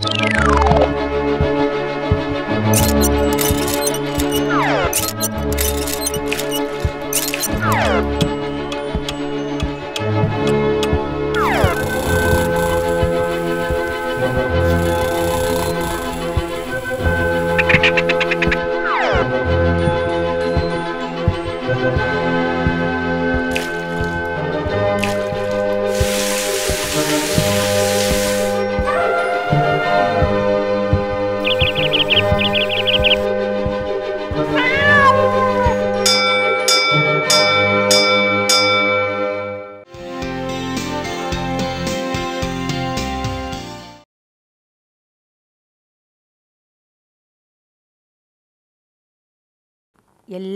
Thank you.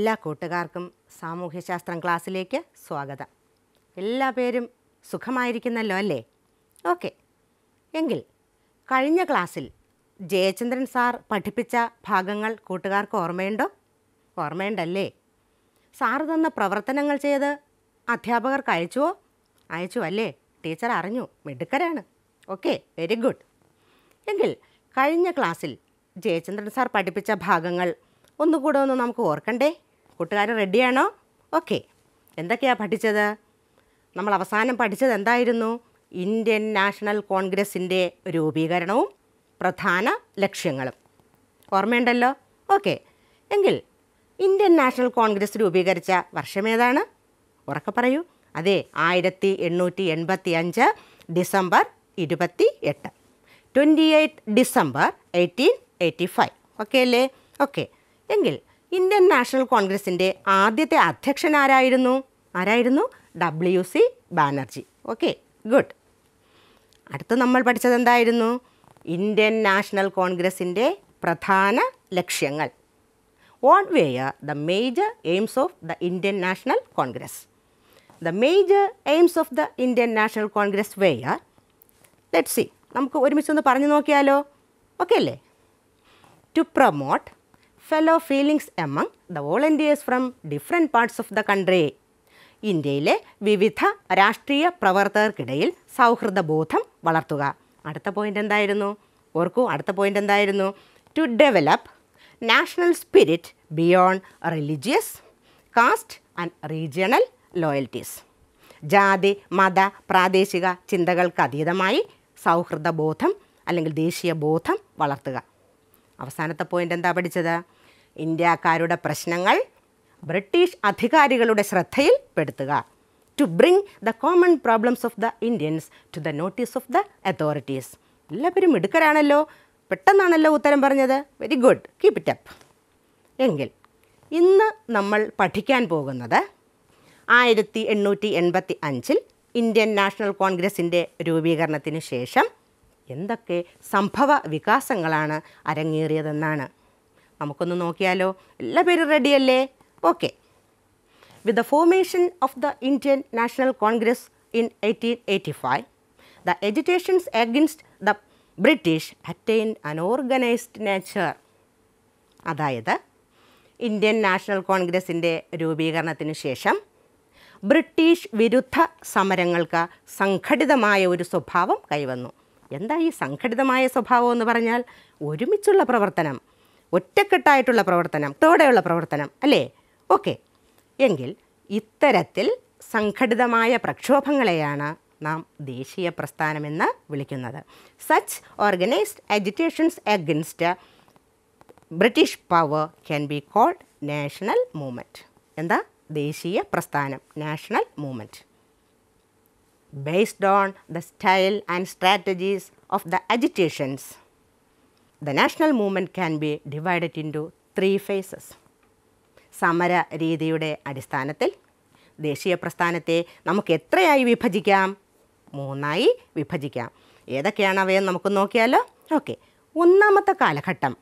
എല്ലാ കൂട്ടുകാർക്കും സാമൂഹ്യശാസ്ത്രം ക്ലാസ്സിലേക്ക് സ്വാഗതം എല്ലാ പേരും സുഖമായിരിക്കുന്നല്ലോ അല്ലേ ഓക്കെ എങ്കിൽ കഴിഞ്ഞ ക്ലാസ്സിൽ ജയചന്ദ്രൻ സാർ പഠിപ്പിച്ച ഭാഗങ്ങൾ കൂട്ടുകാർക്ക് ഓർമ്മയുണ്ടോ ഓർമ്മയുണ്ടല്ലേ സാറ് തന്ന പ്രവർത്തനങ്ങൾ ചെയ്ത് അധ്യാപകർക്ക് അയച്ചുവോ അയച്ചു അല്ലേ ടീച്ചർ അറിഞ്ഞു മിടുക്കരാണ് ഓക്കെ വെരി ഗുഡ് എങ്കിൽ കഴിഞ്ഞ ക്ലാസ്സിൽ ജയചന്ദ്രൻ സാർ പഠിപ്പിച്ച ഭാഗങ്ങൾ ഒന്നുകൂടെ ഒന്ന് നമുക്ക് ഓർക്കണ്ടേ കൂട്ടുകാർ റെഡിയാണോ ഓക്കെ എന്തൊക്കെയാണ് പഠിച്ചത് നമ്മൾ അവസാനം പഠിച്ചത് എന്തായിരുന്നു ഇന്ത്യൻ നാഷണൽ കോൺഗ്രസിൻ്റെ രൂപീകരണവും പ്രധാന ലക്ഷ്യങ്ങളും ഓർമ്മയുണ്ടല്ലോ ഓക്കെ എങ്കിൽ ഇന്ത്യൻ നാഷണൽ കോൺഗ്രസ് രൂപീകരിച്ച വർഷം ഏതാണ് ഉറക്കെ പറയൂ അതെ ആയിരത്തി എണ്ണൂറ്റി എൺപത്തി അഞ്ച് ഡിസംബർ ഇരുപത്തി എട്ട് twenty eight December eighteen eighty five okay അല്ലേ ഓക്കെ എങ്കിൽ ഇന്ത്യൻ നാഷണൽ കോൺഗ്രസിൻ്റെ ആദ്യത്തെ അധ്യക്ഷൻ ആരായിരുന്നു ആരായിരുന്നു W C Banerjee okay good അടുത്ത് നമ്മൾ പഠിച്ചത് എന്തായിരുന്നു ഇന്ത്യൻ നാഷണൽ കോൺഗ്രസിൻ്റെ പ്രധാന ലക്ഷ്യങ്ങൾ what are the major aims of the Indian National Congress the major aims of the Indian National Congress are let see നമുക്ക് ഒന്ന് പറഞ്ഞു നോക്കിയാലോ ഓക്കെ അല്ലേ to promote fellow feelings among the volunteers from different parts of the country ഇന്ത്യയിലെ വിവിധ രാഷ്ട്രീയ പ്രവർത്തകർക്കിടയിൽ സൗഹൃദ ബോധം വളർത്തുക അടുത്ത പോയിൻ്റ് എന്തായിരുന്നു ഓർക്കൂ അടുത്ത പോയിൻ്റ് എന്തായിരുന്നു to develop national spirit beyond religious caste and regional loyalties ജാതി മത പ്രാദേശിക ചിന്തകൾക്ക് അതീതമായി സൗഹൃദ ബോധം അല്ലെങ്കിൽ ദേശീയ ബോധം വളർത്തുക അവസാനത്തെ പോയിൻ്റ് എന്താ പഠിച്ചത് ഇന്ത്യക്കാരുടെ പ്രശ്നങ്ങൾ ബ്രിട്ടീഷ് അധികാരികളുടെ ശ്രദ്ധയിൽ പെടുത്തുക to bring the common problems of the Indians to the notice of the authorities എല്ലാവരും മിടുക്കരാണല്ലോ പെട്ടെന്നാണല്ലോ ഉത്തരം പറഞ്ഞത് very good keep it up എങ്കിൽ ഇന്ന് നമ്മൾ പഠിക്കാൻ പോകുന്നത് ആയിരത്തി എണ്ണൂറ്റി എൺപത്തി അഞ്ചിൽ ഇന്ത്യൻ നാഷണൽ കോൺഗ്രസിൻ്റെ രൂപീകരണത്തിന് ശേഷം എന്തൊക്കെ സംഭവ വികാസങ്ങളാണ് അരങ്ങേറിയതെന്നാണ് നമുക്കൊന്ന് നോക്കിയാലോ എല്ലാ പേരും റെഡിയല്ലേ okay with the formation of the Indian National Congress in eighteen eighty five the agitations against the British attain organised nature അതായത് ഇന്ത്യൻ നാഷണൽ കോൺഗ്രസിൻ്റെ രൂപീകരണത്തിന് ശേഷം ബ്രിട്ടീഷ് വിരുദ്ധ സമരങ്ങൾക്ക് സംഘടിതമായ ഒരു സ്വഭാവം കൈവന്നു എന്താ ഈ സംഘടിതമായ സ്വഭാവം എന്ന് പറഞ്ഞാൽ ഒരുമിച്ചുള്ള പ്രവർത്തനം ഒറ്റക്കെട്ടായിട്ടുള്ള പ്രവർത്തനം തോടെയുള്ള പ്രവർത്തനം അല്ലേ ഓക്കെ എങ്കിൽ ഇത്തരത്തിൽ സംഘടിതമായ പ്രക്ഷോഭങ്ങളെയാണ് നാം ദേശീയ പ്രസ്ഥാനമെന്ന് വിളിക്കുന്നത് such organised agitations against British power can be called national movement എന്താ ദേശീയ പ്രസ്ഥാനം national movement based on the style and strategies of the agitations the national movement can be divided into three phases സമര രീതിയുടെ അടിസ്ഥാനത്തിൽ ദേശീയ പ്രസ്ഥാനത്തെ നമുക്ക് എത്രയായി വിഭജിക്കാം മൂന്നായി വിഭജിക്കാം ഏതൊക്കെയാണ് അവയെന്ന് നമുക്ക് നോക്കിയാലോ ഓക്കെ ഒന്നാമത്തെ കാലഘട്ടം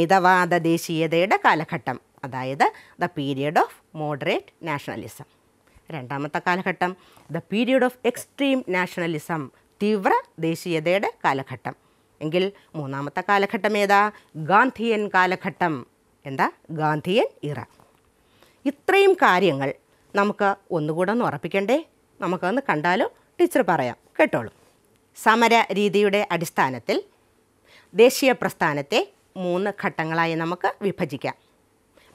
മിതവാദ ദേശീയതയുടെ കാലഘട്ടം അതായത് the period of moderate nationalism രണ്ടാമത്തെ കാലഘട്ടം the period of extreme nationalism തീവ്ര ദേശീയതയുടെ കാലഘട്ടം എങ്കിൽ മൂന്നാമത്തെ കാലഘട്ടം ഏതാ ഗാന്ധിയൻ കാലഘട്ടം എന്താ ഗാന്ധിയൻ ഇറ ഇത്രയും കാര്യങ്ങൾ നമുക്ക് ഒന്നുകൂടെ ഒന്ന് ഉറപ്പിക്കണ്ടേ നമുക്കൊന്ന് കണ്ടാലോ ടീച്ചർ പറയാം കേട്ടോളൂ സമര രീതിയുടെ അടിസ്ഥാനത്തിൽ ദേശീയ പ്രസ്ഥാനത്തെ മൂന്ന് ഘട്ടങ്ങളായി നമുക്ക് വിഭജിക്കാം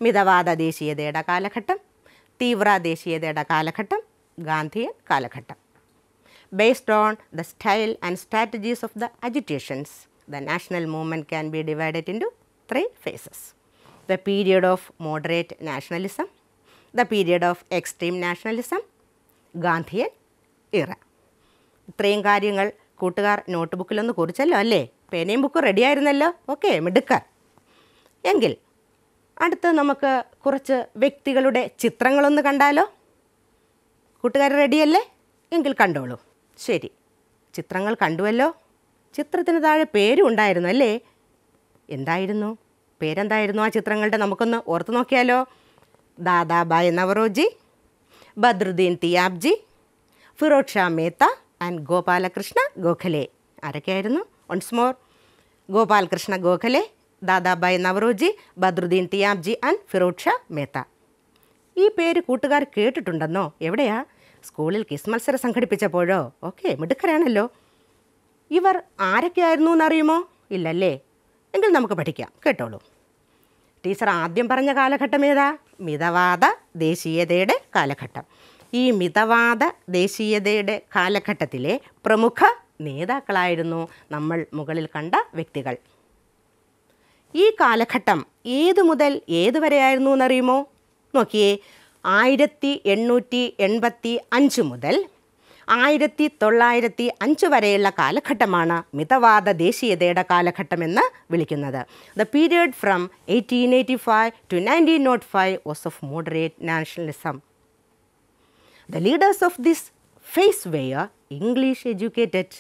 മിതവാദ ദേശീയതയുടെ കാലഘട്ടം തീവ്ര ദേശീയതയുടെ കാലഘട്ടം ഗാന്ധിയൻ കാലഘട്ടം based on the style and strategies of the agitations. The national movement can be divided into three phases. The period of moderate nationalism, the period of extreme nationalism, Gandhian era. Gandhian ഇറ ഇത്രയും കാര്യങ്ങൾ കൂട്ടുകാർ നോട്ട് ബുക്കിലൊന്ന് കുറിച്ചല്ലോ അല്ലേ പേനയും ബുക്കും ready ആയിരുന്നല്ലോ okay മിടുക്കർ എങ്കിൽ അടുത്ത് നമുക്ക് കുറച്ച് വ്യക്തികളുടെ ചിത്രങ്ങളൊന്ന് കണ്ടാലോ കൂട്ടുകാർ റെഡിയല്ലേ എങ്കിൽ കണ്ടോളൂ ശരി ചിത്രങ്ങൾ കണ്ടുവല്ലോ ചിത്രത്തിന് താഴെ പേരും ഉണ്ടായിരുന്നു അല്ലേ എന്തായിരുന്നു പേരെന്തായിരുന്നു ആ ചിത്രങ്ങളുടെ നമുക്കൊന്ന് ഓർത്തു നോക്കിയാലോ Dadabhai Naoroji Badruddin Tyabji Pheroze Shah Mehta and Gopal Krishna Gokhale ആരൊക്കെയായിരുന്നു once more Gopalakrishna Gokhale Dadabhai Naoroji Badruddin Tyabji and ഫിറോഡ് Shah Mehta ഈ പേര് കൂട്ടുകാർ കേട്ടിട്ടുണ്ടെന്നോ എവിടെയാ സ്കൂളിൽ കിസ് മത്സരം സംഘടിപ്പിച്ചപ്പോഴോ ഓക്കെ മിടുക്കരാണല്ലോ ഇവർ ആരൊക്കെയായിരുന്നു എന്നറിയുമോ ഇല്ലല്ലേ എങ്കിൽ നമുക്ക് പഠിക്കാം കേട്ടോളൂ ടീച്ചർ ആദ്യം പറഞ്ഞ കാലഘട്ടം ഏതാ മിതവാദ ദേശീയതയുടെ കാലഘട്ടം ഈ മിതവാദ ദേശീയതയുടെ കാലഘട്ടത്തിലെ പ്രമുഖ നേതാക്കളായിരുന്നു നമ്മൾ മുകളിൽ കണ്ട വ്യക്തികൾ ഈ കാലഘട്ടം ഏതു മുതൽ ഏതുവരെയായിരുന്നു എന്നറിയുമോ നോക്കിയേ ആയിരത്തി എണ്ണൂറ്റി എൺപത്തി അഞ്ച് മുതൽ ആയിരത്തി തൊള്ളായിരത്തി അഞ്ച് വരെയുള്ള കാലഘട്ടമാണ് മിതവാദ ദേശീയതയുടെ കാലഘട്ടമെന്ന് വിളിക്കുന്നത് the period from eighteen eighty five to nineteen nought five was of moderate nationalism the leaders of this phase were English educated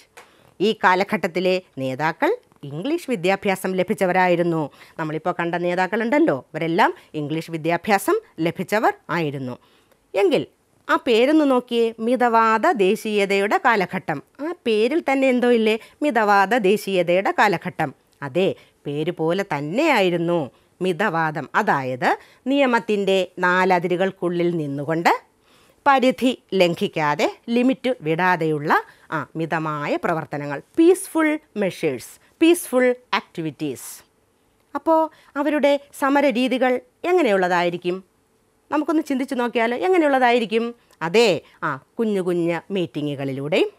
ഈ കാലഘട്ടത്തിലെ നേതാക്കൾ ഇംഗ്ലീഷ് വിദ്യാഭ്യാസം ലഭിച്ചവരായിരുന്നു നമ്മളിപ്പോൾ കണ്ട നേതാക്കളുണ്ടല്ലോ അവരെല്ലാം ഇംഗ്ലീഷ് വിദ്യാഭ്യാസം ലഭിച്ചവർ ആയിരുന്നു എങ്കിൽ ആ പേരൊന്ന് നോക്കിയേ മിതവാദ ദേശീയതയുടെ കാലഘട്ടം ആ പേരിൽ തന്നെ എന്തോ ഇല്ലേ മിതവാദ ദേശീയതയുടെ കാലഘട്ടം അതെ പേര് പോലെ തന്നെയായിരുന്നു മിതവാദം അതായത് നിയമത്തിൻ്റെ നാലതിരുകൾക്കുള്ളിൽ നിന്നുകൊണ്ട് പരിധി ലംഘിക്കാതെ ലിമിറ്റ് വിടാതെയുള്ള ആ മിതമായ പ്രവർത്തനങ്ങൾ പീസ്ഫുൾ മെഷേഴ്സ് പീസ്ഫുൾ ആക്ടിവിറ്റീസ് അപ്പോൾ അവരുടെ സമര രീതികൾ എങ്ങനെയുള്ളതായിരിക്കും നമുക്കൊന്ന് ചിന്തിച്ചു നോക്കിയാലോ എങ്ങനെയുള്ളതായിരിക്കും അതെ ആ കുഞ്ഞു കുഞ്ഞു മീറ്റിങ്ങുകളിലൂടെയും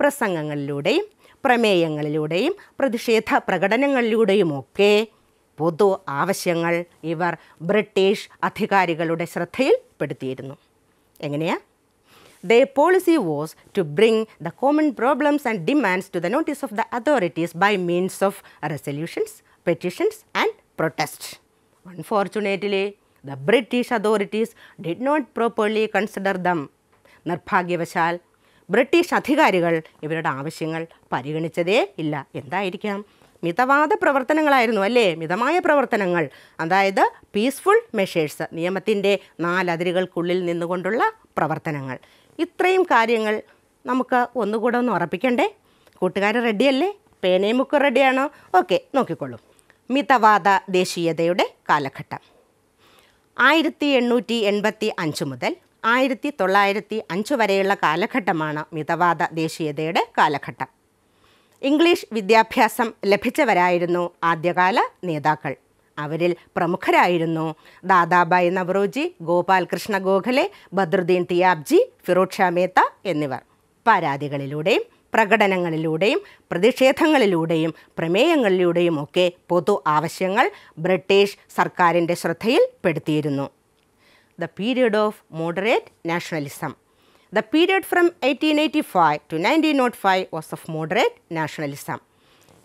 പ്രസംഗങ്ങളിലൂടെയും പ്രമേയങ്ങളിലൂടെയും പ്രതിഷേധ പ്രകടനങ്ങളിലൂടെയുമൊക്കെ പൊതു ആവശ്യങ്ങൾ ഇവർ ബ്രിട്ടീഷ് അധികാരികളുടെ ശ്രദ്ധയിൽപ്പെടുത്തിയിരുന്നു എങ്ങനെയാണ് Their policy was to bring the common problems and demands to the notice of the authorities by means of resolutions, petitions and protests. Unfortunately, the British authorities did not properly consider them. നിർഭാഗ്യവശാൽ British അധികാരികൾ ഇവരുടെ ആവശ്യങ്ങൾ പരിഗണിച്ചതേ ഇല്ല എന്തായിരിക്കാം മിതവാദ പ്രവർത്തനങ്ങളായിരുന്നു അല്ലേ മിതമായ പ്രവർത്തനങ്ങൾ അതായത് പീസ്ഫുൾ മെഷേഴ്സ് നിയമത്തിൻ്റെ നാലതിരുകൾക്കുള്ളിൽ നിന്നുകൊണ്ടുള്ള പ്രവർത്തനങ്ങൾ ഇത്രയും കാര്യങ്ങൾ നമുക്ക് ഒന്നുകൂടെ ഒന്ന് ഉറപ്പിക്കണ്ടേ കൂട്ടുകാർ റെഡിയല്ലേ പേനയും മുക്കും റെഡിയാണോ ഓക്കെ നോക്കിക്കോളൂ മിതവാദ ദേശീയതയുടെ കാലഘട്ടം ആയിരത്തി എണ്ണൂറ്റി എൺപത്തി അഞ്ച് മുതൽ ആയിരത്തി തൊള്ളായിരത്തി അഞ്ച് വരെയുള്ള കാലഘട്ടമാണ് മിതവാദ ദേശീയതയുടെ കാലഘട്ടം ഇംഗ്ലീഷ് വിദ്യാഭ്യാസം ലഭിച്ചവരായിരുന്നു ആദ്യകാല നേതാക്കൾ അവരിൽ പ്രമുഖരായിരുന്നു ദാദാബായ് നവറോജി ഗോപാൽകൃഷ്ണ ഗോഖലെ ബദ്രുദ്ദീൻ തിയാബ്ജി ഫിറോദ് ഷാ മേത്ത എന്നിവർ പരാതികളിലൂടെയും പ്രകടനങ്ങളിലൂടെയും പ്രതിഷേധങ്ങളിലൂടെയും പ്രമേയങ്ങളിലൂടെയും ഒക്കെ പൊതു ആവശ്യങ്ങൾ ബ്രിട്ടീഷ് സർക്കാരിൻ്റെ ശ്രദ്ധയിൽ the period of moderate nationalism the period from eighteen eighty five to nineteen nought five was of moderate nationalism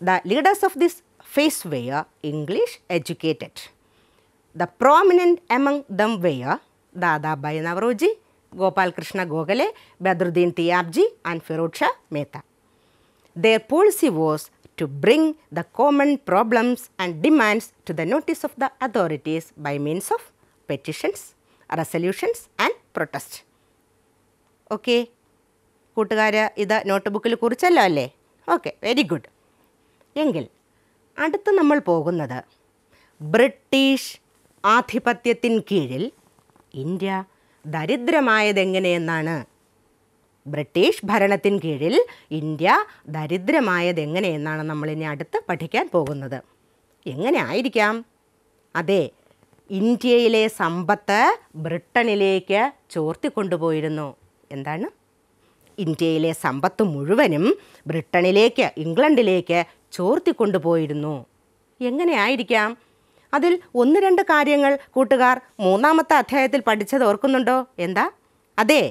the leaders of this face were English educated. The prominent among them were Dadabhai Navroji, Gopal Krishna Gokhale, Badruddin Tiyabji and Firod Mehta. Their policy was to bring the common problems and demands to the notice of the authorities by means of petitions, resolutions and protests. Okay. കൂട്ടുകാർ ഇത് not ബുക്കിൽ കുറിച്ചല്ലോ അല്ലേ okay very good എങ്കിൽ അടുത്ത് നമ്മൾ പോകുന്നത് British ആധിപത്യത്തിൻ കീഴിൽ India ദരിദ്രമായതെങ്ങനെയെന്നാണ് British ഭരണത്തിൻ കീഴിൽ ഇന്ത്യ ദരിദ്രമായതെങ്ങനെയെന്നാണ് നമ്മളിനി അടുത്ത് പഠിക്കാൻ പോകുന്നത് എങ്ങനെ ആയിരിക്കാം അതെ ഇന്ത്യയിലെ സമ്പത്ത് ബ്രിട്ടനിലേക്ക് ചോർത്തിക്കൊണ്ടുപോയിരുന്നു എന്താണ് ഇന്ത്യയിലെ സമ്പത്ത് മുഴുവനും ബ്രിട്ടനിലേക്ക് ഇംഗ്ലണ്ടിലേക്ക് ചോർത്തിക്കൊണ്ടുപോയിരുന്നു എങ്ങനെയായിരിക്കാം അതിൽ ഒന്ന് രണ്ട് കാര്യങ്ങൾ കൂട്ടുകാർ മൂന്നാമത്തെ അധ്യായത്തിൽ പഠിച്ചത് ഓർക്കുന്നുണ്ടോ എന്താ അതെ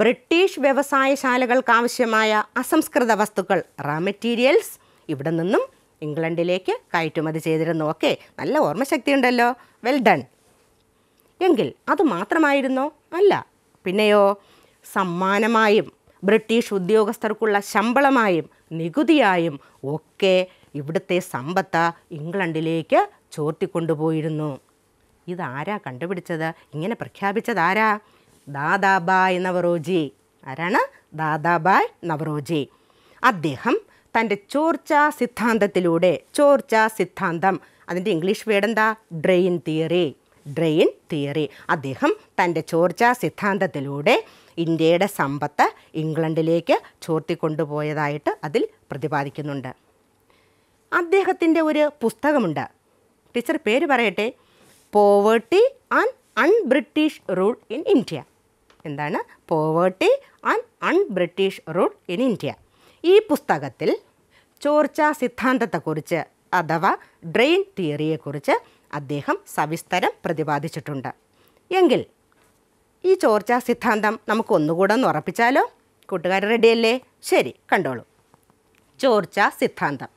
ബ്രിട്ടീഷ് വ്യവസായശാലകൾക്കാവശ്യമായ അസംസ്കൃത വസ്തുക്കൾ റാ മെറ്റീരിയൽസ് ഇവിടെ നിന്നും ഇംഗ്ലണ്ടിലേക്ക് കയറ്റുമതി ചെയ്തിരുന്നു ഓക്കെ നല്ല ഓർമ്മശക്തി ഉണ്ടല്ലോ വെൽ ഡൺ എങ്കിൽ അത് മാത്രമായിരുന്നോ അല്ല പിന്നെയോ സമ്മാനമായും ബ്രിട്ടീഷ് ഉദ്യോഗസ്ഥർക്കുള്ള ശമ്പളമായും നികുതിയായും ഒക്കെ ഇവിടുത്തെ സമ്പത്ത ഇംഗ്ലണ്ടിലേക്ക് ചോർത്തിക്കൊണ്ടുപോയിരുന്നു ഇതാരാ കണ്ടുപിടിച്ചത് ഇങ്ങനെ പ്രഖ്യാപിച്ചതാരാ ദാദാബായ് നവറോജി ആരാണ് ദാദാബായ് നവറോജി അദ്ദേഹം തൻ്റെ ചോർച്ച സിദ്ധാന്തത്തിലൂടെ ചോർച്ച സിദ്ധാന്തം അതിൻ്റെ ഇംഗ്ലീഷ് വേർഡ് എന്താ ഡ്രെയിൻ തിയറി ഡ്രെയിൻ തിയറി അദ്ദേഹം തൻ്റെ ചോർച്ച സിദ്ധാന്തത്തിലൂടെ ഇന്ത്യയുടെ സമ്പത്ത് ഇംഗ്ലണ്ടിലേക്ക് ചോർത്തിക്കൊണ്ടുപോയതായിട്ട് അതിൽ പ്രതിപാദിക്കുന്നുണ്ട് അദ്ദേഹത്തിൻ്റെ ഒരു പുസ്തകമുണ്ട് ടീച്ചർ പേര് പറയട്ടെ poverty and un-British rule in India എന്താണ് poverty and un-British rule in India ഈ പുസ്തകത്തിൽ ചോർച്ചാ സിദ്ധാന്തത്തെക്കുറിച്ച് അഥവാ ഡ്രെയിൻ തിയറിയെക്കുറിച്ച് അദ്ദേഹം സവിസ്തരം പ്രതിപാദിച്ചിട്ടുണ്ട് എങ്കിൽ ഈ ചോർച്ചാ സിദ്ധാന്തം നമുക്ക് ഒന്നുകൂടെ ഒന്ന് ഉറപ്പിച്ചാലോ കൂട്ടുകാർ റെഡിയല്ലേ ശരി കണ്ടോളൂ ചോർച്ചാ സിദ്ധാന്തം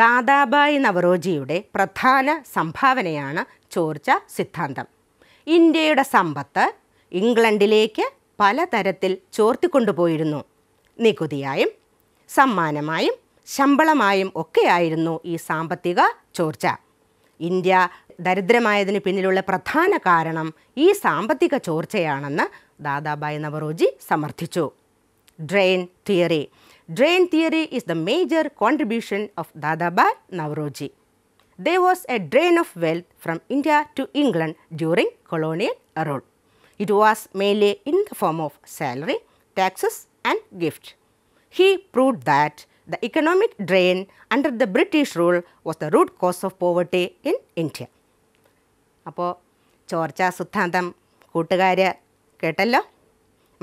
ദാദാബായ് നവറോജിയുടെ പ്രധാന സംഭാവനയാണ് ചോർച്ച സിദ്ധാന്തം ഇന്ത്യയുടെ സമ്പത്ത് ഇംഗ്ലണ്ടിലേക്ക് പലതരത്തിൽ ചോർത്തിക്കൊണ്ടുപോയിരുന്നു നികുതിയായും സമ്മാനമായും ശമ്പളമായും ഒക്കെയായിരുന്നു ഈ സാമ്പത്തിക ചോർച്ച ഇന്ത്യ ദരിദ്രമായതിന് പിന്നിലുള്ള പ്രധാന കാരണം ഈ സാമ്പത്തിക ചോർച്ചയാണെന്ന് ദാദാബായ് നവറോജി സമർത്ഥിച്ചു drain theory drain theory is the major contribution of Dadabhai Naoroji they was a drain of wealth from India to England during colonial rule it was mainly in the form of salary taxes and gift he proved that the economic drain under the British rule was the root cause of poverty in India അപ്പോൾ ചോർച്ചാ സിദ്ധാന്തം കൂട്ടുകാർ കേട്ടല്ലോ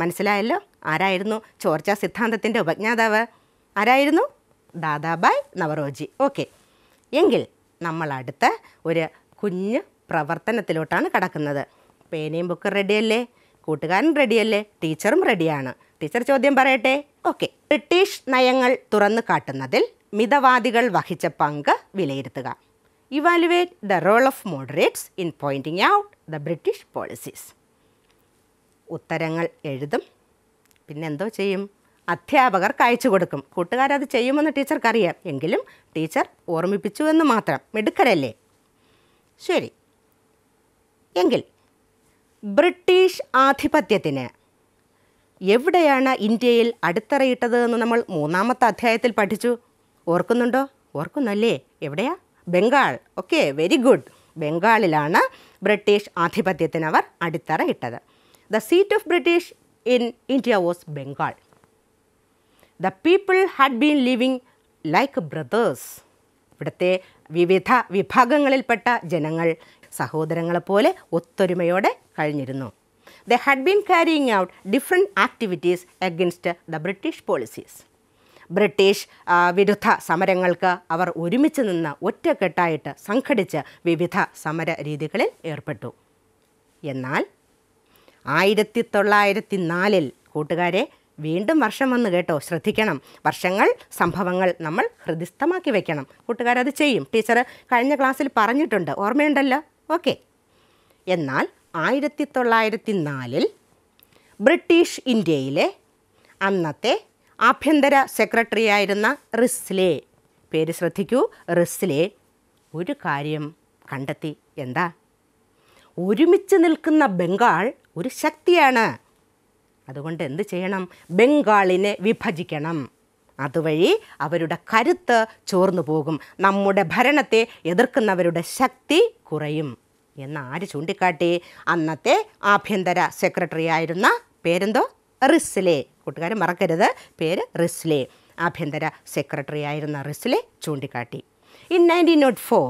മനസ്സിലായല്ലോ ആരായിരുന്നു ചോർച്ചാ സിദ്ധാന്തത്തിൻ്റെ ഉപജ്ഞാതാവ് ആരായിരുന്നു Dadabhai Naoroji okay എങ്കിൽ നമ്മൾ അടുത്ത ഒരു കുഞ്ഞ് പ്രവർത്തനത്തിലോട്ടാണ് കടക്കുന്നത് പേനയും ബുക്കും റെഡിയല്ലേ കൂട്ടുകാരൻ റെഡിയല്ലേ ടീച്ചറും റെഡിയാണ് ടീച്ചർ ചോദ്യം പറയട്ടെ ഓക്കെ ബ്രിട്ടീഷ് നയങ്ങൾ തുറന്നു കാട്ടുന്നതിൽ മിതവാദികൾ വഹിച്ച പങ്ക് വിലയിരുത്തുക evaluate the role of moderates in pointing out the British policies. ഉത്തരങ്ങൾ എഴുതും പിന്നെ എന്തോ ചെയ്യും അധ്യാപകർക്ക് അയച്ചു കൊടുക്കും കൂട്ടുകാരത് ചെയ്യുമെന്ന് ടീച്ചർക്കറിയാം എങ്കിലും ടീച്ചർ ഓർമ്മിപ്പിച്ചു എന്ന് മാത്രം മിടുക്കരല്ലേ ശരി എങ്കിൽ ബ്രിട്ടീഷ് ആധിപത്യത്തിന് എവിടെയാണ് ഇന്ത്യയിൽ അടിത്തറയിട്ടത് എന്ന് നമ്മൾ മൂന്നാമത്തെ അധ്യായത്തിൽ പഠിച്ചു ഓർക്കുന്നുണ്ടോ ഓർക്കുന്നല്ലേ എവിടെയാ ബംഗാൾ ഓക്കെ വെരി ഗുഡ് ബംഗാളിലാണ് ബ്രിട്ടീഷ് ആധിപത്യത്തിന് അവർ അടിത്തറ ഇട്ടത് the seat of British in India was Bengal the people had been living like brothers ഇവിടുത്തെ വിവിധ വിഭാഗങ്ങളിൽപ്പെട്ട ജനങ്ങൾ സഹോദരങ്ങളെപ്പോലെ ഒത്തൊരുമയോടെ കഴിഞ്ഞിരുന്നു they had been carrying out different activities against the British policies British വിരുദ്ധ സമരങ്ങൾക്ക് അവർ ഒരുമിച്ച് നിന്ന് ഒറ്റക്കെട്ടായിട്ട് സംഘടിച്ച് വിവിധ സമര രീതികളിൽ ഏർപ്പെട്ടു എന്നാൽ ആയിരത്തി തൊള്ളായിരത്തി നാലിൽ കൂട്ടുകാരെ വീണ്ടും വർഷം വന്നു കേട്ടോ ശ്രദ്ധിക്കണം വർഷങ്ങൾ സംഭവങ്ങൾ നമ്മൾ ഹൃദയസ്ഥമാക്കി വെക്കണം കൂട്ടുകാരത് ചെയ്യും ടീച്ചർ കഴിഞ്ഞ ക്ലാസ്സിൽ പറഞ്ഞിട്ടുണ്ട് ഓർമ്മയുണ്ടല്ലോ ഓക്കെ എന്നാൽ ആയിരത്തി തൊള്ളായിരത്തി നാലിൽ ബ്രിട്ടീഷ് ഇന്ത്യയിലെ അന്നത്തെ ആഭ്യന്തര സെക്രട്ടറിയായിരുന്ന റിസ്ലെ പേര് ശ്രദ്ധിക്കൂ റിസ്ലെ ഒരു കാര്യം കണ്ടെത്തി എന്താ ഒരുമിച്ച് നിൽക്കുന്ന ബംഗാൾ ഒരു ശക്തിയാണ് അതുകൊണ്ട് എന്ത് ചെയ്യണം ബംഗാളിനെ വിഭജിക്കണം അതുവഴി അവരുടെ കരുത്ത് ചോർന്നു പോകും നമ്മുടെ ഭരണത്തെ എതിർക്കുന്നവരുടെ ശക്തി കുറയും എന്ന് ആര് ചൂണ്ടിക്കാട്ടി അന്നത്തെ ആഭ്യന്തര സെക്രട്ടറി ആയിരുന്ന പേരെന്തോ റിസ്ലേ കൂട്ടുകാരെ മറക്കരുത് പേര് റിസ്ലേ ആഭ്യന്തര സെക്രട്ടറി ആയിരുന്ന റിസ്ലെ ചൂണ്ടിക്കാട്ടി in nineteen nought four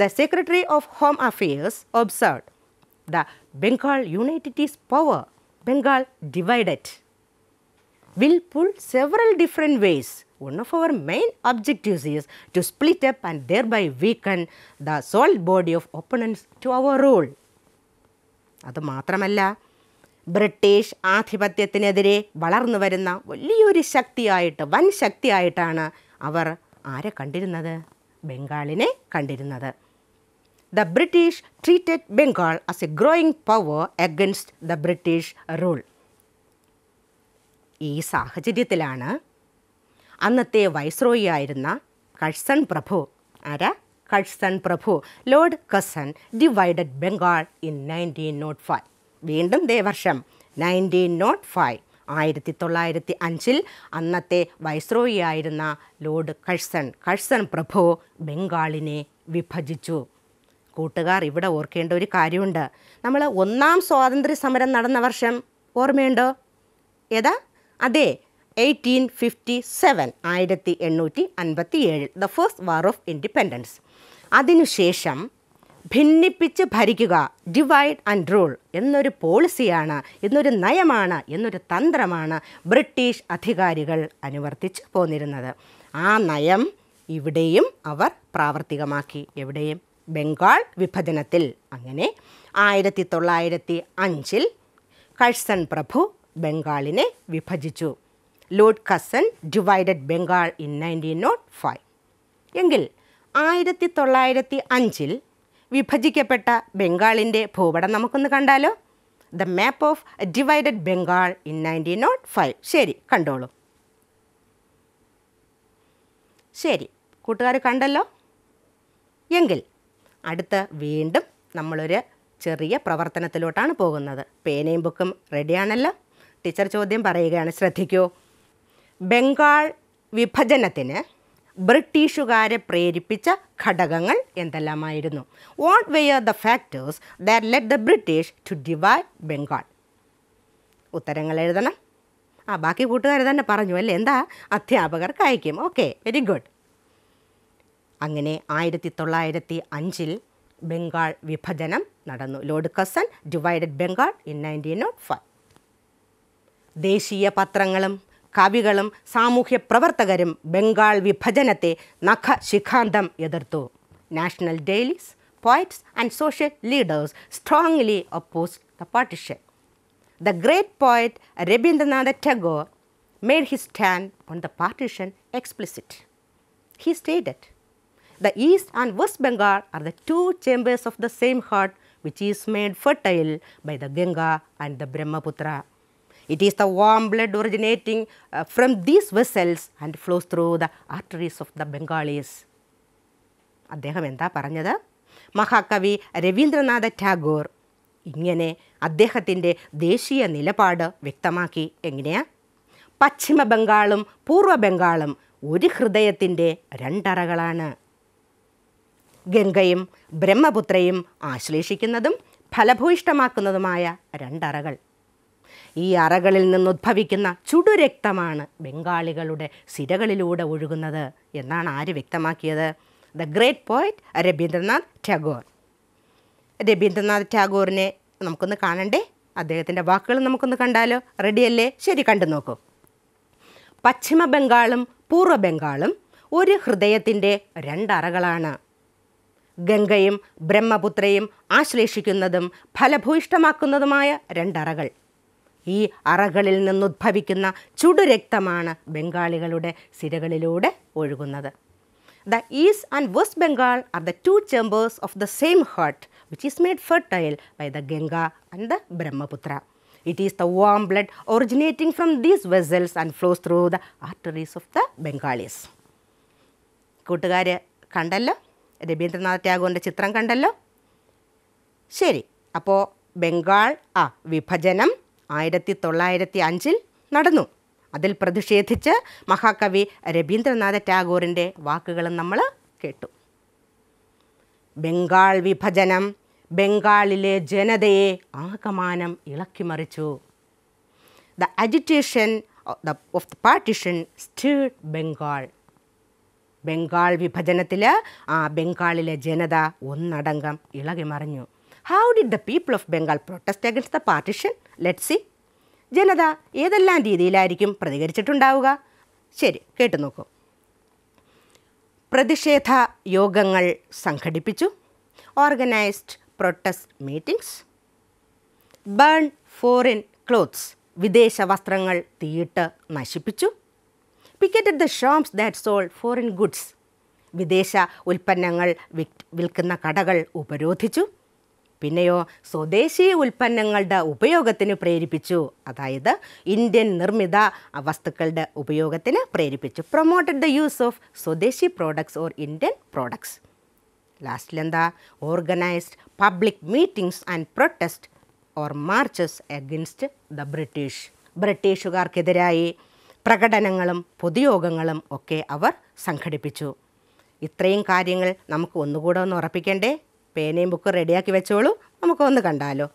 the secretary of home affairs observed the Bengal united is power Bengal divided will pull several different ways. One of our main objectives is to split up and thereby by the the solid body of opponents to our അത് മാത്രമല്ല British ആധിപത്യത്തിനെതിരെ വളർന്നു വരുന്ന വലിയൊരു ശക്തിയായിട്ട് വൻ ശക്തിയായിട്ടാണ് അവർ ആരെ കണ്ടിരുന്നത് ബംഗാളിനെ കണ്ടിരുന്നത് the British treated Bengal as a growing power against the British rule ഈ സാഹചര്യത്തിലാണ് അന്നത്തെ വൈസ്രോയി ആയിരുന്ന കഴ്സൺ പ്രഭു ആരാ കഴ്സൺ പ്രഭു lord Curzon divided Bengal in nineteen nought five വീണ്ടും ദേ വർഷം നയൻറ്റീൻ നോട്ട് oh ഫൈവ് ആയിരത്തി തൊള്ളായിരത്തി അഞ്ചിൽ അന്നത്തെ വൈസ്രോയിയായിരുന്ന ലോർഡ് കഴ്സൺ കഴ്സൺ പ്രഭു ബംഗാളിനെ വിഭജിച്ചു കൂട്ടുകാർ ഇവിടെ ഓർക്കേണ്ട ഒരു കാര്യമുണ്ട് നമ്മൾ ഒന്നാം സ്വാതന്ത്ര്യ സമരം നടന്ന വർഷം ഓർമ്മയുണ്ടോ ഏതാ അതെ എയ്റ്റീൻ ഫിഫ്റ്റി സെവൻ ആയിരത്തി എണ്ണൂറ്റി അൻപത്തി ഏഴ് the first war of independence അതിനുശേഷം ഭിന്നിപ്പിച്ച് ഭരിക്കുക ഡിവൈഡ് ആൻഡ് റൂൾ എന്നൊരു പോളിസിയാണ് എന്നൊരു നയമാണ് എന്നൊരു തന്ത്രമാണ് ബ്രിട്ടീഷ് അധികാരികൾ അനുവർത്തിച്ച് പോന്നിരുന്നത് ആ നയം ഇവിടെയും അവർ പ്രാവർത്തികമാക്കി എവിടെയും ബംഗാൾ വിഭജനത്തിൽ അങ്ങനെ ആയിരത്തി തൊള്ളായിരത്തി അഞ്ചിൽ കഴ്സൺ പ്രഭു ബംഗാളിനെ വിഭജിച്ചു lord Curzon divided Bengal in nineteen nought five എങ്കിൽ ആയിരത്തി തൊള്ളായിരത്തി അഞ്ചിൽ വിഭജിക്കപ്പെട്ട ബംഗാളിൻ്റെ ഭൂപടം നമുക്കൊന്ന് കണ്ടാലോ the map of divided Bengal in nineteen nought five ശരി കണ്ടോളൂ ശരി കൂട്ടുകാർ കണ്ടല്ലോ എങ്കിൽ അടുത്ത് വീണ്ടും നമ്മളൊരു ചെറിയ പ്രവർത്തനത്തിലോട്ടാണ് പോകുന്നത് പേനയും ബുക്കും റെഡിയാണല്ലോ ടീച്ചർ ചോദ്യം പറയുകയാണ് ശ്രദ്ധിക്കൂ ബംഗാൾ വിഭജനത്തിന് ബ്രിട്ടീഷുകാരെ പ്രേരിപ്പിച്ച ഘടകങ്ങൾ എന്തെല്ലാമായിരുന്നു what were the factors that let the British to divide Bengal ഉത്തരങ്ങൾ എഴുതണം ആ ബാക്കി കൂട്ടുകാർ തന്നെ പറഞ്ഞു അല്ലേ എന്താ അധ്യാപകർക്ക് അയക്കും ഓക്കെ വെരി ഗുഡ് അങ്ങനെ ആയിരത്തി തൊള്ളായിരത്തി അഞ്ചിൽ ബംഗാൾ വിഭജനം നടന്നു lord Curzon divided Bengal in nineteen nought five ദേശീയ പത്രങ്ങളും കവികളും സാമൂഹ്യ പ്രവർത്തകരും ബംഗാൾ വിഭജനത്തെ നഖശിഖാന്തം എതിർത്തു National dailies, poets, and social leaders strongly opposed the partition. The great poet Rabindranath Tagore made his stand on the partition explicit. He stated, The East and West Bengal are the two chambers of the same heart which is made fertile by the Ganga and the Brahmaputra. It is the warm blood originating uh, from these vessels and flows through the arteries of the Bengalis. അദ്ദേഹം എന്താ പറഞ്ഞത് മഹാകവി രവീന്ദ്രനാഥ ടാഗോർ ഇങ്ങനെ അദ്ദേഹത്തിൻ്റെ ദേശീയ നിലപാട് വ്യക്തമാക്കി എങ്ങനെയാ പശ്ചിമ ബംഗാളും പൂർവ്വ ബംഗാളും ഒരു ഹൃദയത്തിൻ്റെ രണ്ടറകളാണ് ഗംഗയും ബ്രഹ്മപുത്രയും ആശ്ലേഷിക്കുന്നതും ഫലഭൂയിഷ്ടമാക്കുന്നതുമായ രണ്ടറകൾ ഈ അറകളിൽ നിന്നുദ്ഭവിക്കുന്ന ചുടുരക്തമാണ് ബംഗാളികളുടെ സിരകളിലൂടെ ഒഴുകുന്നത് എന്നാണ് ആര് വ്യക്തമാക്കിയത് the great poet Rabindranath Tagore Rabindranath ടാഗോറിനെ നമുക്കൊന്ന് കാണണ്ടേ അദ്ദേഹത്തിൻ്റെ വാക്കുകൾ നമുക്കൊന്ന് കണ്ടാലോ റെഡിയല്ലേ ശരി കണ്ടു നോക്കൂ പശ്ചിമ ബംഗാളും പൂർവ്വ ബംഗാളും ഒരു ഹൃദയത്തിൻ്റെ രണ്ടറകളാണ് ഗംഗയും ബ്രഹ്മപുത്രയും ആശ്ലേഷിക്കുന്നതും ഫലഭൂയിഷ്ടമാക്കുന്നതുമായ രണ്ടറകൾ ഈ അറകളിൽ നിന്നുദ്ഭവിക്കുന്ന ചുടുരക്തമാണ് ബംഗാളികളുടെ സിരകളിലൂടെ ഒഴുകുന്നത് the East and West Bengal are the two chambers of the same heart which is made fertile by the Ganga and the Brahmaputra it is the warm blood originating from these vessels and flows through the arteries of the Bengalis കൂട്ടുകാർ കണ്ടല്ലോ രവീന്ദ്രനാഥ് ടാഗോറിൻ്റെ ചിത്രം കണ്ടല്ലോ ശരി അപ്പോൾ ബംഗാൾ ആ വിഭജനം ആയിരത്തി തൊള്ളായിരത്തി അഞ്ചിൽ നടന്നു അതിൽ പ്രതിഷേധിച്ച് മഹാകവി രവീന്ദ്രനാഥ ടാഗോറിൻ്റെ വാക്കുകളും നമ്മൾ കേട്ടു ബംഗാൾ വിഭജനം ബംഗാളിലെ ജനതയെ ആകമാനം ഇളക്കിമറിച്ചു the agitation of the partition stirred Bengal Bengal വിഭജനത്തിൽ ആ ബംഗാളിലെ ജനത ഒന്നടങ്കം ഇളകിമറിഞ്ഞു how did the people of Bengal protest against the partition let see ജനത ഏതെല്ലാം രീതിയിലായിരിക്കും പ്രതികരിച്ചിട്ടുണ്ടാവുക ശരി കേട്ടു നോക്കൂ പ്രതിഷേധ യോഗങ്ങൾ സംഘടിപ്പിച്ചു organised protest meetings burn foreign clothes വിദേശ വസ്ത്രങ്ങൾ തീയിട്ട് നശിപ്പിച്ചു picketed the shops that sold foreign goods വിദേശ ഉൽപ്പന്നങ്ങൾ വിൽക്കുന്ന കടകൾ ഉപരോധിച്ചു പിന്നെയോ സ്വദേശി ഉൽപ്പന്നങ്ങളുടെ ഉപയോഗത്തിന് പ്രേരിപ്പിച്ചു അതായത് ഇന്ത്യൻ നിർമ്മിത വസ്തുക്കളുടെ ഉപയോഗത്തിന് പ്രേരിപ്പിച്ചു promoted the use of swadeshi products or Indian products ലാസ്റ്റിലെന്താ organised public meetings and protest or marches against the British ബ്രിട്ടീഷുകാർക്കെതിരായി പ്രകടനങ്ങളും പൊതുയോഗങ്ങളും ഒക്കെ അവർ സംഘടിപ്പിച്ചു ഇത്രയും കാര്യങ്ങൾ നമുക്ക് ഒന്നുകൂടെ ഒന്ന് ഉറപ്പിക്കണ്ടേ പേനയും ബുക്കും റെഡിയാക്കി വെച്ചോളൂ നമുക്കൊന്ന് കണ്ടാലോ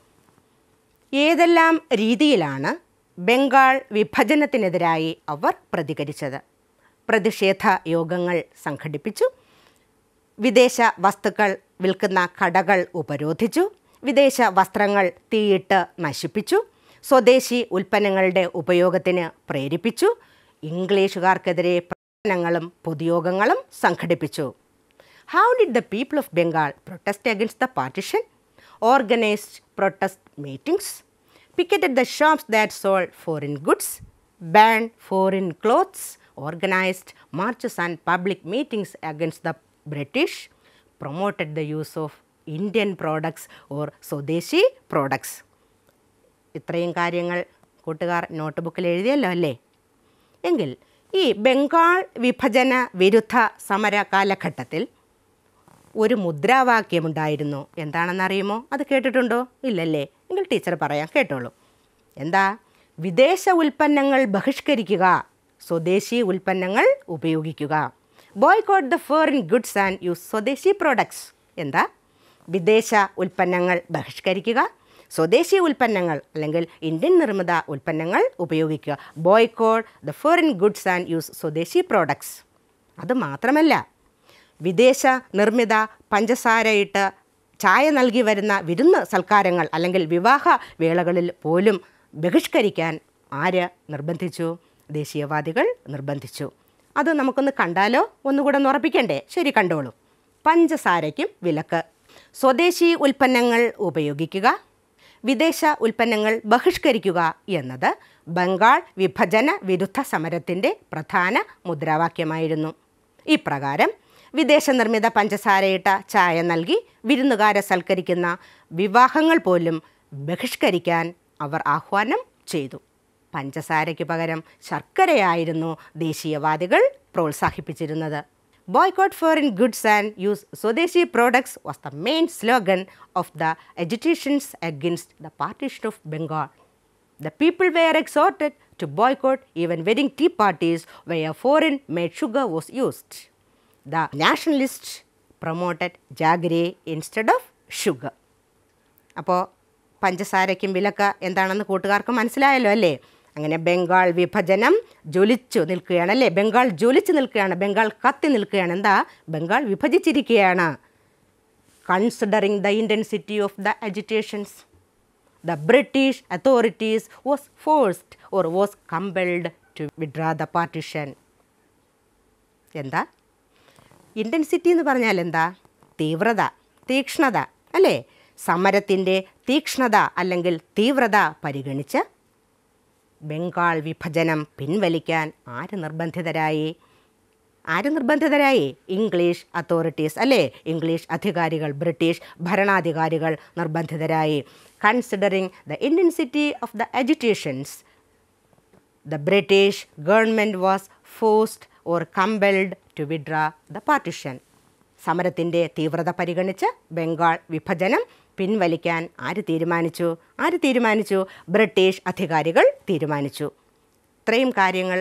ഏതെല്ലാം രീതിയിലാണ് ബംഗാൾ വിഭജനത്തിനെതിരായി അവർ പ്രതികരിച്ചത് പ്രതിഷേധ യോഗങ്ങൾ സംഘടിപ്പിച്ചു വിദേശ വസ്തുക്കൾ വിൽക്കുന്ന കടകൾ ഉപരോധിച്ചു വിദേശ വസ്ത്രങ്ങൾ തീയിട്ട് നശിപ്പിച്ചു സ്വദേശി ഉൽപ്പന്നങ്ങളുടെ ഉപയോഗത്തിന് പ്രേരിപ്പിച്ചു ഇംഗ്ലീഷുകാർക്കെതിരെ പ്രവർത്തനങ്ങളും പൊതുയോഗങ്ങളും സംഘടിപ്പിച്ചു How did the people of Bengal protest against the partition? Organized protest meetings, picketed the shops that sold foreign goods, banned foreign clothes, organized marches and public meetings against the British, promoted the use of Indian products or Sodeshi products. ഇത്രയും കാര്യങ്ങൾ കൂട്ടുകാർ not എഴുതിയല്ലോ അല്ലേ എങ്കിൽ ഈ ബംഗാൾ വിഭജന വിരുദ്ധ സമര കാലഘട്ടത്തിൽ ഒരു മുദ്രാവാക്യമുണ്ടായിരുന്നു എന്താണെന്നറിയുമോ അത് കേട്ടിട്ടുണ്ടോ ഇല്ലല്ലേ എങ്കിൽ ടീച്ചർ പറയാം കേട്ടോളൂ എന്താ വിദേശ ഉൽപ്പന്നങ്ങൾ ബഹിഷ്കരിക്കുക സ്വദേശി ഉൽപ്പന്നങ്ങൾ ഉപയോഗിക്കുക boycott the foreign goods and use swadeshi products എന്താ വിദേശ ഉൽപ്പന്നങ്ങൾ ബഹിഷ്കരിക്കുക സ്വദേശി ഉൽപ്പന്നങ്ങൾ അല്ലെങ്കിൽ ഇന്ത്യൻ നിർമ്മിത ഉൽപ്പന്നങ്ങൾ ഉപയോഗിക്കുക boycott the foreign goods and use swadeshi products അത് മാത്രമല്ല വിദേശ നിർമ്മിത പഞ്ചസാരയിട്ട് ചായ നൽകി വരുന്ന വിരുന്ന് സൽക്കാരങ്ങൾ അല്ലെങ്കിൽ വിവാഹ വേളകളിൽ പോലും ബഹിഷ്കരിക്കാൻ ആര് നിർബന്ധിച്ചു ദേശീയവാദികൾ നിർബന്ധിച്ചു അത് നമുക്കൊന്ന് കണ്ടാലോ ഒന്നുകൂടെ ഒന്ന് ഉറപ്പിക്കണ്ടേ ശരി കണ്ടോളൂ പഞ്ചസാരയ്ക്കും വിലക്ക് സ്വദേശി ഉൽപ്പന്നങ്ങൾ ഉപയോഗിക്കുക വിദേശ ഉൽപ്പന്നങ്ങൾ ബഹിഷ്കരിക്കുക എന്നത് ബംഗാൾ വിഭജന വിരുദ്ധ സമരത്തിൻ്റെ പ്രധാന മുദ്രാവാക്യമായിരുന്നു ഇപ്രകാരം വിദേശ നിർമ്മിത പഞ്ചസാരയിട്ട ചായ നൽകി വിരുന്നുകാരെ സൽക്കരിക്കുന്ന വിവാഹങ്ങൾ പോലും ബഹിഷ്കരിക്കാൻ അവർ ആഹ്വാനം ചെയ്തു പഞ്ചസാരയ്ക്ക് പകരം ശർക്കരയായിരുന്നു ദേശീയവാദികൾ പ്രോത്സാഹിപ്പിച്ചിരുന്നത് foreign goods and use swadeshi products was the main slogan of the agitations against the partition of Bengal the people were exhorted to boycott even wedding tea parties were foreign made sugar was used The nationalists promoted jaggery instead of sugar അപ്പോൾ പഞ്ചസാരയ്ക്കും വിലക്ക എന്താണെന്ന് കൂട്ടുകാർക്ക് മനസ്സിലായല്ലോ അല്ലേ അങ്ങനെ ബംഗാൾ വിഭജനം ജ്വലിച്ചു നിൽക്കുകയാണ് അല്ലേ ബംഗാൾ ജ്വലിച്ചു നിൽക്കുകയാണ് ബംഗാൾ കത്തി നിൽക്കുകയാണ് എന്താ ബംഗാൾ വിഭജിച്ചിരിക്കുകയാണ് considering the intensity of the agitations the British authorities was forced or was compelled to withdraw the partition എന്താ ഇൻറ്റൻസിറ്റി എന്ന് പറഞ്ഞാൽ എന്താ തീവ്രത തീക്ഷ്ണത അല്ലേ സമരത്തിൻ്റെ തീക്ഷ്ണത അല്ലെങ്കിൽ തീവ്രത പരിഗണിച്ച് ബംഗാൾ വിഭജനം പിൻവലിക്കാൻ ആര് നിർബന്ധിതരായി ആര് നിർബന്ധിതരായി ഇംഗ്ലീഷ് അതോറിറ്റീസ് അല്ലേ ഇംഗ്ലീഷ് അധികാരികൾ ബ്രിട്ടീഷ് ഭരണാധികാരികൾ നിർബന്ധിതരായി considering the intensity of the agitations the British government was forced or compelled to withdraw the partition സമരത്തിൻ്റെ തീവ്രത പരിഗണിച്ച് ബംഗാൾ വിഭജനം പിൻവലിക്കാൻ ആര് തീരുമാനിച്ചു ആര് തീരുമാനിച്ചു ബ്രിട്ടീഷ് അധികാരികൾ തീരുമാനിച്ചു ഇത്രയും കാര്യങ്ങൾ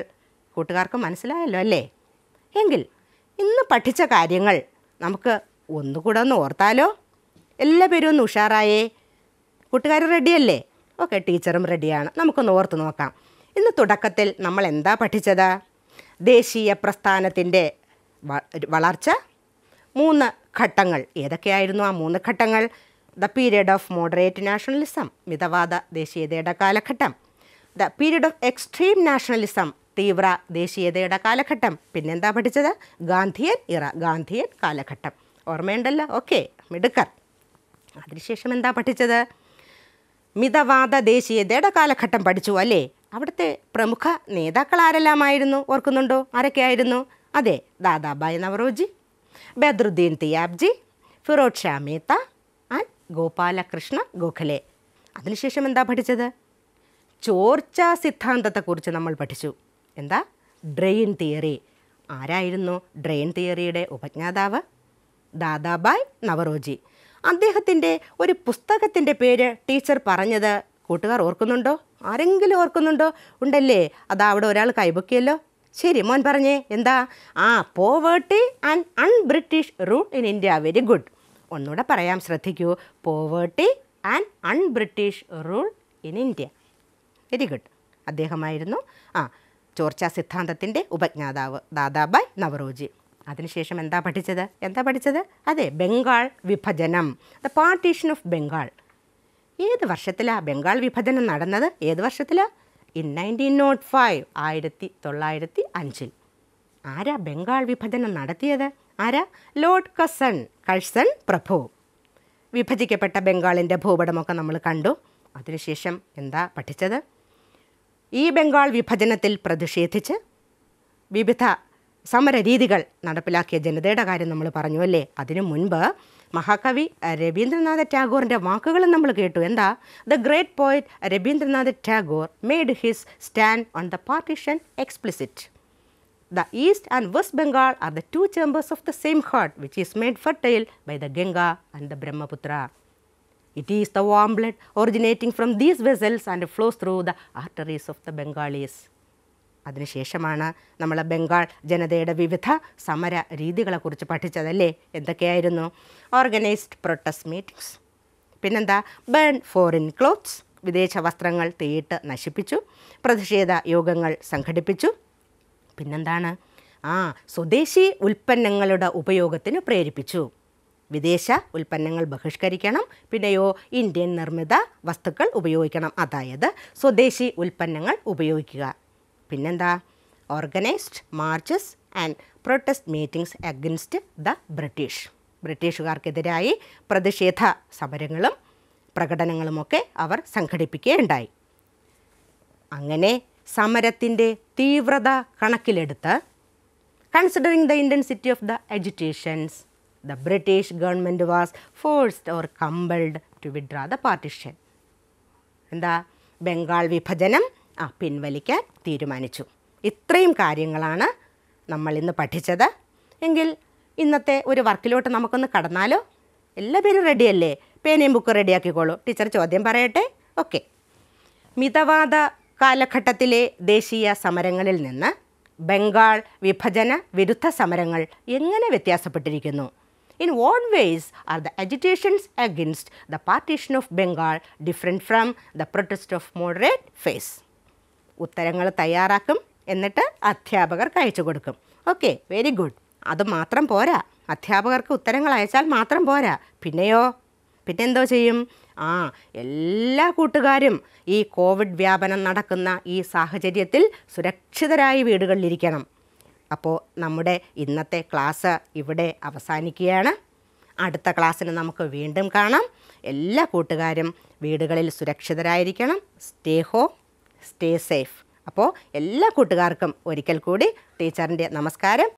കൂട്ടുകാർക്ക് മനസ്സിലായല്ലോ അല്ലേ എങ്കിൽ ഇന്ന് പഠിച്ച കാര്യങ്ങൾ നമുക്ക് ഒന്നുകൂടെ ഒന്ന് ഓർത്താലോ എല്ലാ പേരും ഒന്ന് ഉഷാറായേ കൂട്ടുകാർ റെഡിയല്ലേ ഓക്കെ ടീച്ചറും റെഡിയാണ് നമുക്കൊന്ന് ഓർത്ത് നോക്കാം ഇന്ന് തുടക്കത്തിൽ നമ്മൾ എന്താ പഠിച്ചത് ദേശീയ പ്രസ്ഥാനത്തിൻ്റെ വളർച്ച മൂന്ന് ഘട്ടങ്ങൾ ഏതൊക്കെയായിരുന്നു ആ മൂന്ന് ഘട്ടങ്ങൾ the period of moderate nationalism മിതവാദ ദേശീയതയുടെ കാലഘട്ടം the period of extreme nationalism തീവ്ര ദേശീയതയുടെ കാലഘട്ടം പിന്നെന്താ പഠിച്ചത് ഗാന്ധിയൻ ഇറ ഗാന്ധിയൻ കാലഘട്ടം ഓർമ്മയുണ്ടല്ലോ ഓക്കെ മിടുക്കർ അതിനുശേഷം എന്താ പഠിച്ചത് മിതവാദ ദേശീയതയുടെ കാലഘട്ടം പഠിച്ചു അല്ലേ അവിടുത്തെ പ്രമുഖ നേതാക്കൾ ആരെല്ലാമായിരുന്നു ഓർക്കുന്നുണ്ടോ ആരൊക്കെയായിരുന്നു അതെ ദാദാബായ് നവറോജി ബദ്രുദ്ദീൻ തിയാബ്ജി ഫിറോഡ് ഷാ മേത്ത ആൻഡ് ഗോപാലകൃഷ്ണ ഗോഖലെ അതിനുശേഷം എന്താ പഠിച്ചത് ചോർച്ച സിദ്ധാന്തത്തെക്കുറിച്ച് നമ്മൾ പഠിച്ചു എന്താ ഡ്രെയിൻ തിയറി ആരായിരുന്നു ഡ്രെയിൻ തിയറിയുടെ ഉപജ്ഞാതാവ് ദാദാബായ് നവറോജി അദ്ദേഹത്തിൻ്റെ ഒരു പുസ്തകത്തിൻ്റെ പേര് ടീച്ചർ പറഞ്ഞത് കൂട്ടുകാർ ഓർക്കുന്നുണ്ടോ ആരെങ്കിലും ഓർക്കുന്നുണ്ടോ ഉണ്ടല്ലേ അതാ അവിടെ ഒരാൾ കൈബൊക്കിയല്ലോ ശരി മോൻ പറഞ്ഞേ എന്താ ആ poverty and un-British rule in India very good ഒന്നുകൂടെ പറയാം ശ്രദ്ധിക്കൂ poverty and un-British rule in India very good അദ്ദേഹമായിരുന്നു ആ ചോർച്ച സിദ്ധാന്തത്തിൻ്റെ ഉപജ്ഞാതാവ് ദാദാബായ് നവറോജി അതിനുശേഷം എന്താ പഠിച്ചത് എന്താ പഠിച്ചത് അതെ ബംഗാൾ വിഭജനം ദ പാർട്ടീഷൻ ഓഫ് ബംഗാൾ ഏത് വർഷത്തിലാണ് ബംഗാൾ വിഭജനം നടന്നത് ഏത് വർഷത്തിലാണ് in nineteen nought oh five ആയിരത്തി തൊള്ളായിരത്തി അഞ്ചിൽ ആരാ ബംഗാൾ വിഭജനം നടത്തിയത് ആരാ ലോർഡ് കസൺ കഴ്സൺ പ്രഭു വിഭജിക്കപ്പെട്ട ബംഗാളിൻ്റെ ഭൂപടമൊക്കെ നമ്മൾ കണ്ടു അതിനുശേഷം എന്താ പഠിച്ചത് ഈ ബംഗാൾ വിഭജനത്തിൽ പ്രതിഷേധിച്ച് വിവിധ സമരരീതികൾ നടപ്പിലാക്കിയ ജനതയുടെ കാര്യം നമ്മൾ പറഞ്ഞു അല്ലേ അതിനു മുൻപ് മഹാകവി രവീന്ദ്രനാഥ ടാഗോറിൻ്റെ വാക്കുകൾ നമ്മൾ കേട്ടു the the great poet Rabindranath Tagore made his stand on the partition The East and West Bengal are the two chambers of the same heart which is made fertile by the Ganga and the Brahmaputra. It is the warm blood originating from these vessels and flows through the arteries of the Bengalis. അതിനുശേഷമാണ് നമ്മൾ ബംഗാൾ ജനതയുടെ വിവിധ സമര രീതികളെക്കുറിച്ച് പഠിച്ചതല്ലേ എന്തൊക്കെയായിരുന്നു organised protest meetings പിന്നെന്താ burn foreign clothes വിദേശ വസ്ത്രങ്ങൾ തീയിട്ട് നശിപ്പിച്ചു പ്രതിഷേധ യോഗങ്ങൾ സംഘടിപ്പിച്ചു പിന്നെന്താണ് ആ സ്വദേശി ഉൽപ്പന്നങ്ങളുടെ ഉപയോഗത്തിന് പ്രേരിപ്പിച്ചു വിദേശ ഉൽപ്പന്നങ്ങൾ ബഹിഷ്കരിക്കണം പിന്നെയോ ഇന്ത്യൻ നിർമ്മിത വസ്തുക്കൾ ഉപയോഗിക്കണം അതായത് സ്വദേശി ഉൽപ്പന്നങ്ങൾ ഉപയോഗിക്കുക പിന്നെന്താ organised marches and protest meetings against the British ബ്രിട്ടീഷുകാർക്കെതിരായി പ്രതിഷേധ സമരങ്ങളും പ്രകടനങ്ങളുമൊക്കെ അവർ സംഘടിപ്പിക്കുകയുണ്ടായി അങ്ങനെ സമരത്തിൻ്റെ തീവ്രത കണക്കിലെടുത്ത് considering the intensity of the agitations the British government was forced or compelled to withdraw the partition എന്താ ബംഗാൾ വിഭജനം ആ പിൻവലിക്കാൻ തീരുമാനിച്ചു ഇത്രയും കാര്യങ്ങളാണ് നമ്മൾ ഇന്ന് പഠിച്ചത് എങ്കിൽ ഇന്നത്തെ ഒരു വർക്കിലോട്ട് നമുക്കൊന്ന് കടന്നാലോ എല്ലാ പേരും റെഡിയല്ലേ പേനയും ബുക്ക് റെഡിയാക്കിക്കോളൂ ടീച്ചർ ചോദ്യം പറയട്ടെ ഓക്കെ മിതവാദ കാലഘട്ടത്തിലെ ദേശീയ സമരങ്ങളിൽ നിന്ന് ബംഗാൾ വിഭജന വിരുദ്ധ സമരങ്ങൾ എങ്ങനെ വ്യത്യാസപ്പെട്ടിരിക്കുന്നു in what ways are the agitations against the partition of Bengal different from the protest of moderate phase ഉത്തരങ്ങൾ തയ്യാറാക്കും എന്നിട്ട് അധ്യാപകർക്ക് അയച്ചു കൊടുക്കും ഓക്കെ വെരി ഗുഡ് അത് മാത്രം പോരാ അധ്യാപകർക്ക് ഉത്തരങ്ങൾ അയച്ചാൽ മാത്രം പോരാ പിന്നെയോ പിന്നെന്തോ ചെയ്യും ആ എല്ലാ കൂട്ടുകാരും ഈ കോവിഡ് വ്യാപനം നടക്കുന്ന ഈ സാഹചര്യത്തിൽ സുരക്ഷിതരായി വീടുകളിലിരിക്കണം അപ്പോൾ നമ്മുടെ ഇന്നത്തെ ക്ലാസ് ഇവിടെ അവസാനിക്കുകയാണ് അടുത്ത ക്ലാസ്സിന് നമുക്ക് വീണ്ടും കാണാം എല്ലാ കൂട്ടുകാരും വീടുകളിൽ സുരക്ഷിതരായിരിക്കണം സ്റ്റേ ഹോം സ്റ്റേ സേഫ് അപ്പോൾ എല്ലാ കൂട്ടുകാർക്കും ഒരിക്കൽ കൂടി ടീച്ചറിൻ്റെ നമസ്കാരം